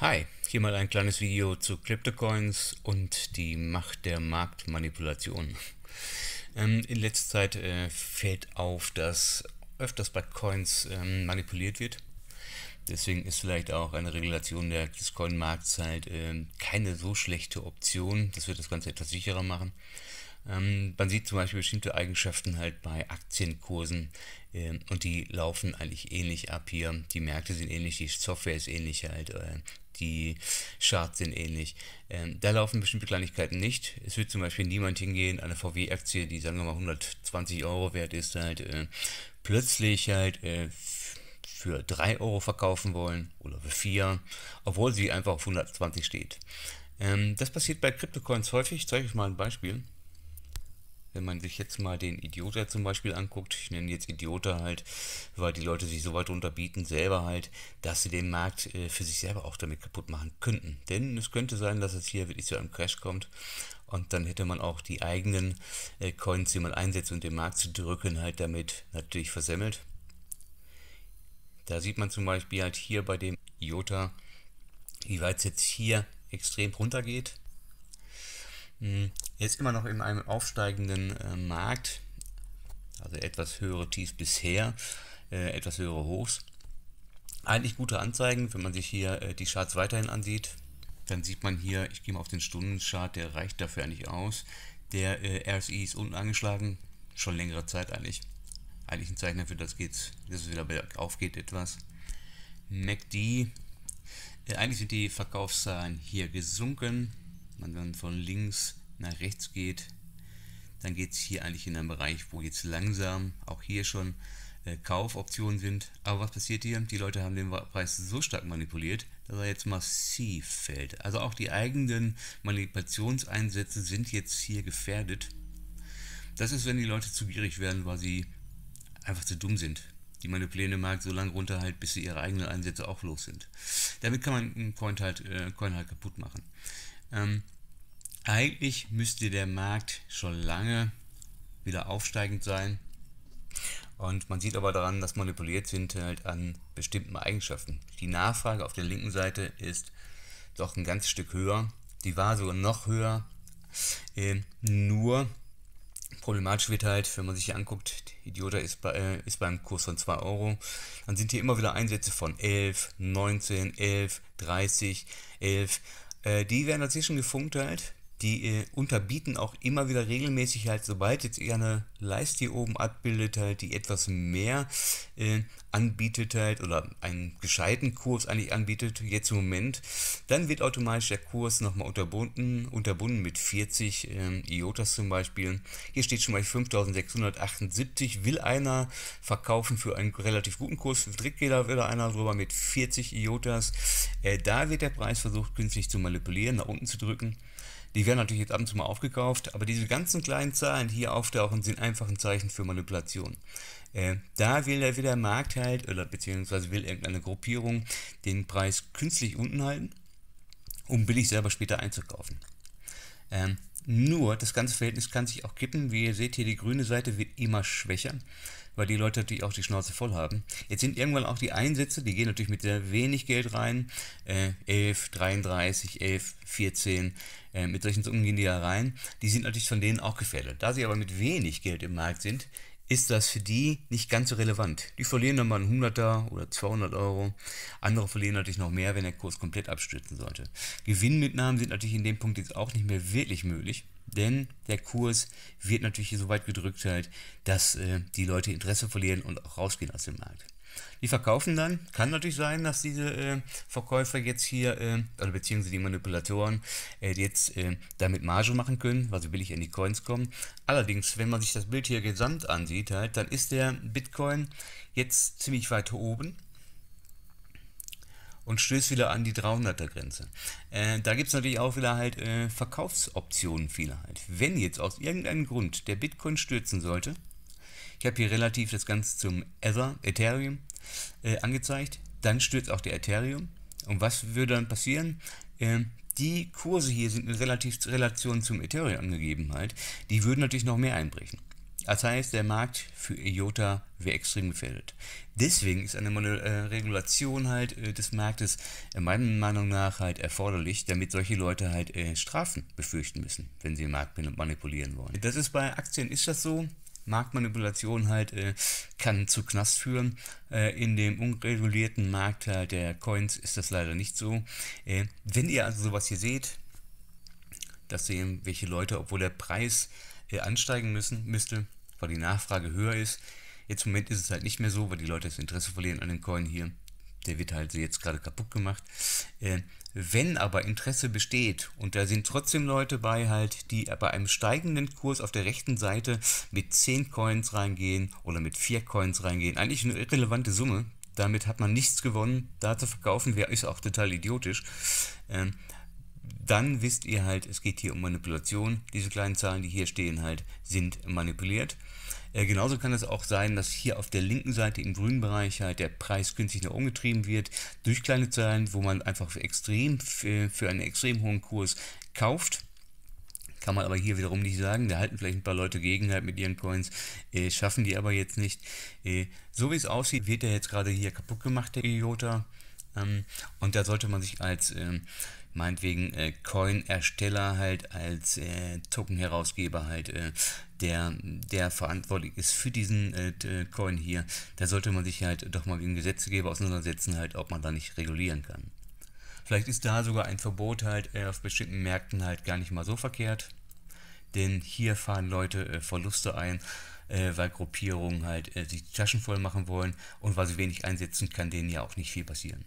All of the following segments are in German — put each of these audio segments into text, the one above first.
Hi, hier mal ein kleines Video zu Cryptocoins und die Macht der Marktmanipulation. Ähm, in letzter Zeit äh, fällt auf, dass öfters bei Coins ähm, manipuliert wird. Deswegen ist vielleicht auch eine Regulation der, des Coin-Markts halt äh, keine so schlechte Option. Das wird das Ganze etwas sicherer machen. Ähm, man sieht zum Beispiel bestimmte Eigenschaften halt bei Aktienkursen äh, und die laufen eigentlich ähnlich ab hier. Die Märkte sind ähnlich, die Software ist ähnlich halt, äh, die Charts sind ähnlich. Ähm, da laufen bestimmte Kleinigkeiten nicht. Es wird zum Beispiel niemand hingehen, eine VW-Aktie, die sagen wir mal 120 Euro wert ist, halt äh, plötzlich halt äh, für 3 Euro verkaufen wollen oder für 4, obwohl sie einfach auf 120 steht. Ähm, das passiert bei Cryptocoins häufig. Ich zeige euch mal ein Beispiel. Wenn man sich jetzt mal den Idioter zum Beispiel anguckt, ich nenne jetzt Idioter halt, weil die Leute sich so weit unterbieten, selber halt, dass sie den Markt äh, für sich selber auch damit kaputt machen könnten. Denn es könnte sein, dass es hier wirklich zu einem Crash kommt und dann hätte man auch die eigenen äh, Coins, die man einsetzt und den Markt zu drücken, halt damit natürlich versemmelt. Da sieht man zum Beispiel halt hier bei dem Iota, wie weit es jetzt hier extrem runtergeht. Hm, Jetzt immer noch in einem aufsteigenden äh, Markt, also etwas höhere Tiefs bisher, äh, etwas höhere Hochs. Eigentlich gute Anzeigen, wenn man sich hier äh, die Charts weiterhin ansieht, dann sieht man hier, ich gehe mal auf den Stundenchart, der reicht dafür eigentlich aus. Der äh, RSI ist unten angeschlagen, schon längere Zeit eigentlich. Eigentlich ein Zeichen dafür, dass, geht's, dass es wieder bergauf geht etwas. MACD, äh, eigentlich sind die Verkaufszahlen hier gesunken. Man dann von links nach rechts geht, dann geht es hier eigentlich in einen Bereich, wo jetzt langsam auch hier schon äh, Kaufoptionen sind. Aber was passiert hier? Die Leute haben den Preis so stark manipuliert, dass er jetzt massiv fällt. Also auch die eigenen Manipulationseinsätze sind jetzt hier gefährdet. Das ist, wenn die Leute zu gierig werden, weil sie einfach zu dumm sind. Die manipulieren den Markt so lange runter, halt, bis sie ihre eigenen Einsätze auch los sind. Damit kann man einen Coin halt, äh, Coin halt kaputt machen. Ähm, eigentlich müsste der Markt schon lange wieder aufsteigend sein. Und man sieht aber daran, dass manipuliert sind halt an bestimmten Eigenschaften. Die Nachfrage auf der linken Seite ist doch ein ganz Stück höher. Die war sogar noch höher. Äh, nur problematisch wird halt, wenn man sich hier anguckt, Idiota ist, bei, äh, ist beim Kurs von 2 Euro, dann sind hier immer wieder Einsätze von 11, 19, 11, 30, 11. Äh, die werden dazwischen gefunkt halt die äh, unterbieten auch immer wieder regelmäßig halt, sobald jetzt eher eine Leiste hier oben abbildet, halt, die etwas mehr äh, anbietet halt oder einen gescheiten Kurs eigentlich anbietet, jetzt im Moment, dann wird automatisch der Kurs nochmal unterbunden, unterbunden mit 40 ähm, IOTAs zum Beispiel. Hier steht schon mal 5678, will einer verkaufen für einen relativ guten Kurs, direkt geht da wieder einer drüber mit 40 IOTAs. Äh, da wird der Preis versucht, künstlich zu manipulieren, nach unten zu drücken. Die werden natürlich jetzt ab und zu mal aufgekauft, aber diese ganzen kleinen Zahlen, die hier auftauchen, sind einfach ein Zeichen für Manipulation. Äh, da will der, will der Markt halt, oder beziehungsweise will irgendeine Gruppierung den Preis künstlich unten halten, um billig selber später einzukaufen. Ähm, nur, das ganze Verhältnis kann sich auch kippen. Wie ihr seht hier, die grüne Seite wird immer schwächer, weil die Leute natürlich auch die Schnauze voll haben. Jetzt sind irgendwann auch die Einsätze, die gehen natürlich mit sehr wenig Geld rein. Äh, 11, 33, 11, 14, äh, mit solchen Summen gehen die da rein. Die sind natürlich von denen auch gefährdet. Da sie aber mit wenig Geld im Markt sind, ist das für die nicht ganz so relevant. Die verlieren dann mal ein 100 oder 200 Euro. Andere verlieren natürlich noch mehr, wenn der Kurs komplett abstürzen sollte. Gewinnmitnahmen sind natürlich in dem Punkt jetzt auch nicht mehr wirklich möglich, denn der Kurs wird natürlich so weit gedrückt halt, dass äh, die Leute Interesse verlieren und auch rausgehen aus dem Markt. Die verkaufen dann. Kann natürlich sein, dass diese äh, Verkäufer jetzt hier, äh, oder beziehungsweise die Manipulatoren, äh, jetzt äh, damit Marge machen können, also weil sie billig in die Coins kommen. Allerdings, wenn man sich das Bild hier gesamt ansieht, halt, dann ist der Bitcoin jetzt ziemlich weit oben und stößt wieder an die 300er Grenze. Äh, da gibt es natürlich auch wieder halt äh, Verkaufsoptionen viele halt. Wenn jetzt aus irgendeinem Grund der Bitcoin stürzen sollte, ich habe hier relativ das Ganze zum Ether, Ethereum äh, angezeigt. Dann stürzt auch der Ethereum. Und was würde dann passieren? Ähm, die Kurse hier sind in relativ Relation zum Ethereum angegeben halt. Die würden natürlich noch mehr einbrechen. Das heißt, der Markt für IOTA wäre extrem gefährdet. Deswegen ist eine äh, Regulation halt äh, des Marktes äh, meiner Meinung nach halt erforderlich, damit solche Leute halt Strafen befürchten müssen, wenn sie den Markt manipulieren wollen. Das ist bei Aktien ist das so. Marktmanipulation halt äh, kann zu Knast führen. Äh, in dem unregulierten Markt halt der Coins ist das leider nicht so. Äh, wenn ihr also sowas hier seht, das sehen welche Leute, obwohl der Preis äh, ansteigen müssen müsste, weil die Nachfrage höher ist. Jetzt im Moment ist es halt nicht mehr so, weil die Leute das Interesse verlieren an dem Coin hier der wird halt jetzt gerade kaputt gemacht. Äh, wenn aber Interesse besteht und da sind trotzdem Leute bei halt, die bei einem steigenden Kurs auf der rechten Seite mit 10 Coins reingehen oder mit 4 Coins reingehen, eigentlich eine irrelevante Summe, damit hat man nichts gewonnen, da zu verkaufen wäre ist auch total idiotisch. Ähm, dann wisst ihr halt, es geht hier um Manipulation. Diese kleinen Zahlen, die hier stehen, halt sind manipuliert. Äh, genauso kann es auch sein, dass hier auf der linken Seite im grünen Bereich halt der Preis künstlich nach oben getrieben wird durch kleine Zahlen, wo man einfach für extrem für, für einen extrem hohen Kurs kauft. Kann man aber hier wiederum nicht sagen. Da halten vielleicht ein paar Leute gegen halt mit ihren Coins, äh, schaffen die aber jetzt nicht. Äh, so wie es aussieht, wird der jetzt gerade hier kaputt gemacht, der Iota. Ähm, und da sollte man sich als ähm, meinetwegen äh, Coin-Ersteller halt als äh, Token-Herausgeber halt, äh, der, der verantwortlich ist für diesen äh, Coin hier, da sollte man sich halt doch mal gegen Gesetzgeber auseinandersetzen, halt, ob man da nicht regulieren kann. Vielleicht ist da sogar ein Verbot halt äh, auf bestimmten Märkten halt gar nicht mal so verkehrt, denn hier fahren Leute äh, Verluste ein, weil Gruppierungen halt sich die Taschen voll machen wollen und weil sie wenig einsetzen, kann denen ja auch nicht viel passieren.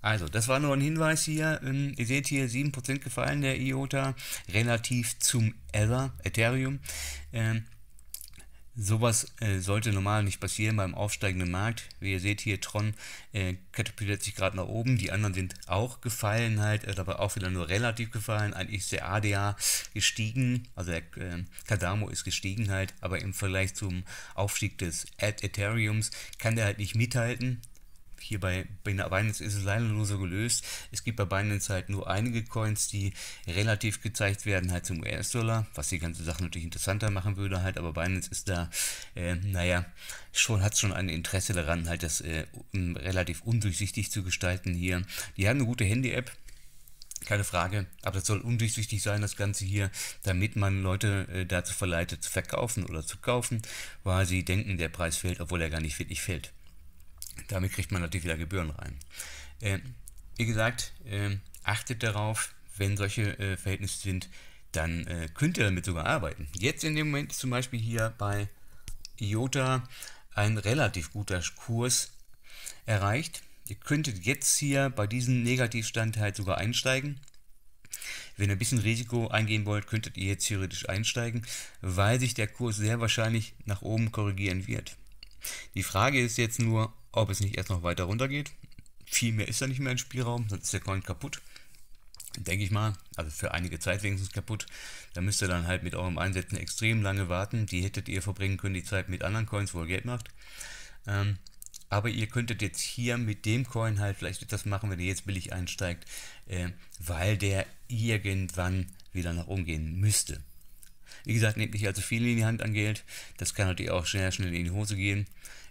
Also, das war nur ein Hinweis hier. Ähm, ihr seht hier 7% gefallen der IOTA relativ zum Ether, Ethereum. Ähm, sowas äh, sollte normal nicht passieren beim aufsteigenden Markt. Wie ihr seht hier, Tron äh, katapultiert sich gerade nach oben. Die anderen sind auch gefallen halt, äh, aber auch wieder nur relativ gefallen. Eigentlich ist der ADA gestiegen, also der äh, Cardano ist gestiegen halt, aber im Vergleich zum Aufstieg des Ad Ethereums kann der halt nicht mithalten hier bei Binance ist es leider nur so gelöst. Es gibt bei Binance halt nur einige Coins, die relativ gezeigt werden, halt zum US-Dollar, was die ganze Sache natürlich interessanter machen würde, halt, aber Binance ist da, äh, naja, schon hat schon ein Interesse daran, halt das äh, um, relativ undurchsichtig zu gestalten hier. Die haben eine gute Handy-App, keine Frage, aber das soll undurchsichtig sein, das Ganze hier, damit man Leute äh, dazu verleitet, zu verkaufen oder zu kaufen, weil sie denken, der Preis fällt, obwohl er gar nicht wirklich fällt. Damit kriegt man natürlich wieder Gebühren rein. Äh, wie gesagt, äh, achtet darauf, wenn solche äh, Verhältnisse sind, dann äh, könnt ihr damit sogar arbeiten. Jetzt in dem Moment ist zum Beispiel hier bei IOTA ein relativ guter Kurs erreicht. Ihr könntet jetzt hier bei diesem Negativstand halt sogar einsteigen. Wenn ihr ein bisschen Risiko eingehen wollt, könntet ihr jetzt theoretisch einsteigen, weil sich der Kurs sehr wahrscheinlich nach oben korrigieren wird. Die Frage ist jetzt nur, ob es nicht erst noch weiter runter geht. Viel mehr ist da nicht mehr im Spielraum, sonst ist der Coin kaputt. Denke ich mal, also für einige Zeit wenigstens kaputt. Da müsst ihr dann halt mit eurem Einsetzen extrem lange warten. Die hättet ihr verbringen können, die Zeit mit anderen Coins, wo ihr Geld macht. Ähm, aber ihr könntet jetzt hier mit dem Coin halt vielleicht etwas machen, wenn ihr jetzt billig einsteigt, äh, weil der irgendwann wieder nach oben gehen müsste. Wie gesagt, nehmt nicht allzu viel in die Hand an Geld. Das kann natürlich auch schnell, schnell in die Hose gehen.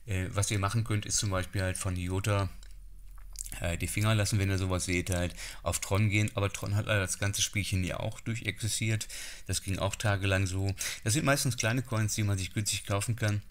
Äh, was ihr machen könnt, ist zum Beispiel halt von IOTA äh, die Finger lassen, wenn ihr sowas seht, halt auf Tron gehen. Aber Tron hat leider das ganze Spielchen ja auch durchexistiert. Das ging auch tagelang so. Das sind meistens kleine Coins, die man sich günstig kaufen kann.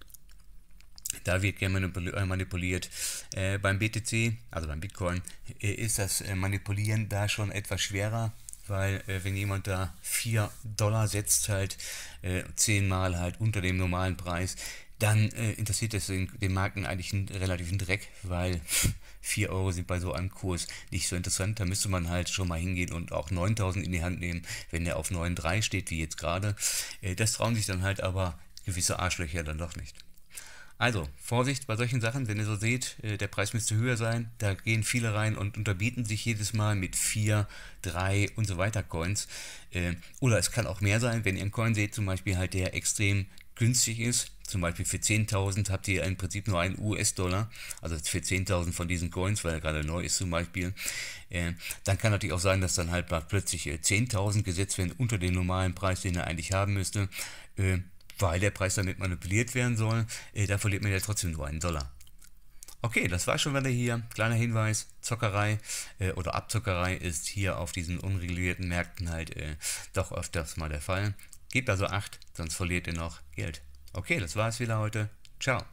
Da wird gerne äh, manipuliert. Äh, beim BTC, also beim Bitcoin, äh, ist das äh, Manipulieren da schon etwas schwerer weil äh, wenn jemand da 4 Dollar setzt, halt äh, 10 Mal halt unter dem normalen Preis, dann äh, interessiert das den, den Marken eigentlich einen relativen Dreck, weil 4 Euro sind bei so einem Kurs nicht so interessant. Da müsste man halt schon mal hingehen und auch 9000 in die Hand nehmen, wenn der auf 9,3 steht, wie jetzt gerade. Äh, das trauen sich dann halt aber gewisse Arschlöcher dann doch nicht. Also, Vorsicht bei solchen Sachen, wenn ihr so seht, äh, der Preis müsste höher sein, da gehen viele rein und unterbieten sich jedes Mal mit 4, 3 und so weiter Coins. Äh, oder es kann auch mehr sein, wenn ihr einen Coin seht, zum Beispiel halt, der extrem günstig ist, zum Beispiel für 10.000 habt ihr im Prinzip nur einen US-Dollar, also für 10.000 von diesen Coins, weil er gerade neu ist zum Beispiel, äh, dann kann natürlich auch sein, dass dann halt plötzlich 10.000 gesetzt werden unter den normalen Preis, den er eigentlich haben müsste weil der Preis damit manipuliert werden soll, äh, da verliert man ja trotzdem nur einen Dollar. Okay, das war schon wieder hier. Kleiner Hinweis, Zockerei äh, oder Abzockerei ist hier auf diesen unregulierten Märkten halt äh, doch öfters mal der Fall. Gebt also Acht, sonst verliert ihr noch Geld. Okay, das war's wieder heute. Ciao.